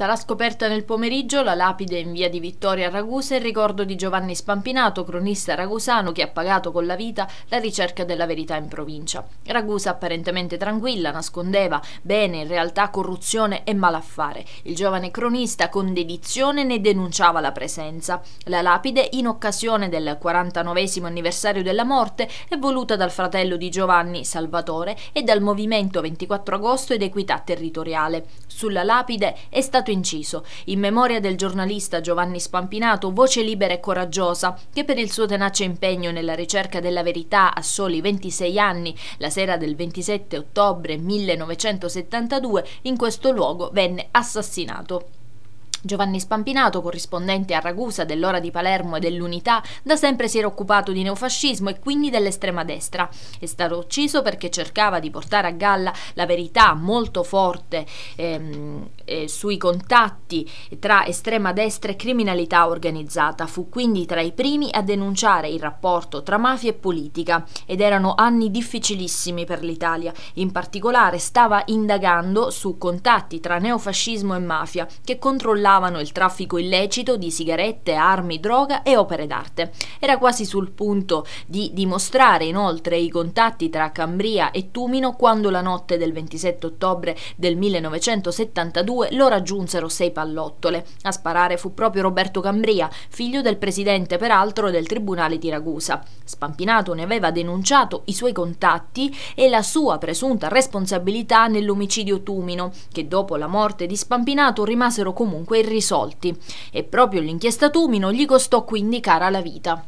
Sarà scoperta nel pomeriggio la lapide in via di Vittoria a Ragusa in ricordo di Giovanni Spampinato, cronista ragusano che ha pagato con la vita la ricerca della verità in provincia. Ragusa apparentemente tranquilla nascondeva bene in realtà corruzione e malaffare. Il giovane cronista con dedizione ne denunciava la presenza. La lapide in occasione del 49 anniversario della morte è voluta dal fratello di Giovanni, Salvatore, e dal Movimento 24 Agosto ed Equità Territoriale. Sulla lapide è stato stato inciso in memoria del giornalista Giovanni Spampinato, voce libera e coraggiosa, che per il suo tenace impegno nella ricerca della verità a soli 26 anni, la sera del 27 ottobre 1972, in questo luogo venne assassinato. Giovanni Spampinato, corrispondente a Ragusa dell'Ora di Palermo e dell'Unità, da sempre si era occupato di neofascismo e quindi dell'estrema destra. È stato ucciso perché cercava di portare a galla la verità molto forte ehm, eh, sui contatti tra estrema destra e criminalità organizzata. Fu quindi tra i primi a denunciare il rapporto tra mafia e politica ed erano anni difficilissimi per l'Italia. In particolare stava indagando su contatti tra neofascismo e mafia che controllavano organizzavano il traffico illecito di sigarette, armi, droga e opere d'arte. Era quasi sul punto di dimostrare inoltre i contatti tra Cambria e Tumino quando la notte del 27 ottobre del 1972 lo raggiunsero sei pallottole. A sparare fu proprio Roberto Cambria, figlio del presidente peraltro del Tribunale di Ragusa. Spampinato ne aveva denunciato i suoi contatti e la sua presunta responsabilità nell'omicidio Tumino, che dopo la morte di Spampinato rimasero comunque irrisolti e proprio l'inchiesta Tumino gli costò quindi cara la vita.